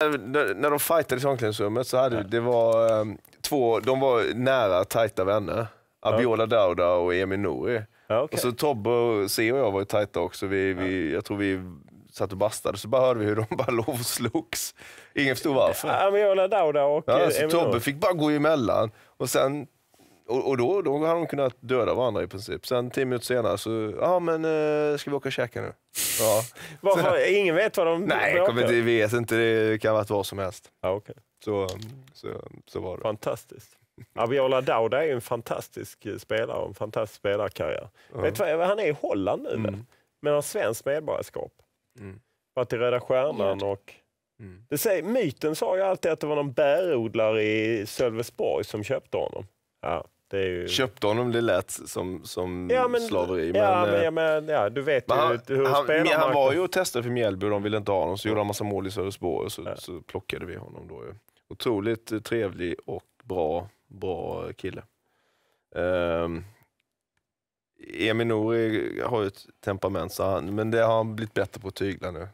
När de fightade i omklädningsrummet så hade det var um, två, de var nära tajta vänner. Abiola ja. Dauda och Emi Nouri. Ja, okay. Och så Tobbe och C och jag var ju tajta också. Vi, vi, jag tror vi satt och bastade så bara hörde vi hur de bara lovslogs. Ingen förstod varför. Abiola Dauda och ja, så Tobbe fick bara gå emellan. Och sen och, och då, då hade de kunnat döda varandra i princip. Sen tio minuter senare så, ja men eh, ska vi åka och käka nu? Ja. Varför, ingen vet vad de Nej, jag kommer, det vet inte. Det kan ha varit vad som helst. Ja, okay. så, så, så var det. Fantastiskt. Abiola Dauda är en fantastisk eh, spelare och en fantastisk spelarkarriär. Uh -huh. han är i Holland nu, mm. men har svenskt medborgarskap. Mm. Varit i Röda Stjärnan och... Mm. Det säger, myten sa ju alltid att det var någon bärodlare i Sölvesborg som köpte honom. Ja. Det ju... Köpte honom, det lät som, som ja, men, slaveri. Men, ja, men, eh, ja, men, ja, du vet men han, hur, hur han, spelar Han var ju och testade för Mjällby och de ville inte ha honom, så mm. gjorde han massa mål i Sölvesborg och så, ja. så plockade vi honom. Då. Otroligt eh, trevlig och bra, bra kille. Um, ehm, Emin Nouri har ju ett temperament, så han, men det har han blivit bättre på att tygla nu.